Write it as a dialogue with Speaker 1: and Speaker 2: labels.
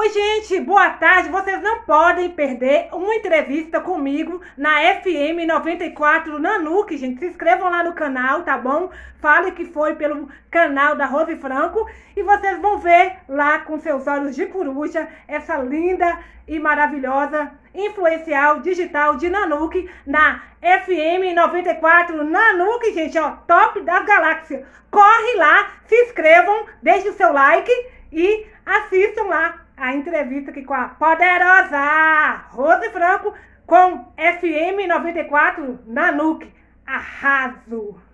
Speaker 1: Oi, gente, boa tarde. Vocês não podem perder uma entrevista comigo na FM 94 Nanuque, gente. Se inscrevam lá no canal, tá bom? Fale que foi pelo canal da Rose Franco e vocês vão ver lá com seus olhos de coruja essa linda e maravilhosa influencial digital de Nanuque na FM 94 Nanuque, gente, ó, top das galáxias. Corre lá, se inscrevam, deixe o seu like e assistam lá a entrevista aqui com a poderosa Rose Franco com FM 94 na Nuke. Arraso!